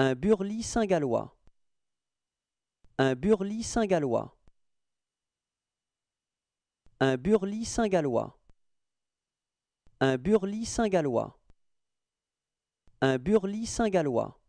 Un burly saint-gallois. Un burly saint-gallois. Un burly saint-gallois. Un burly saint-gallois. Un burly saint-gallois.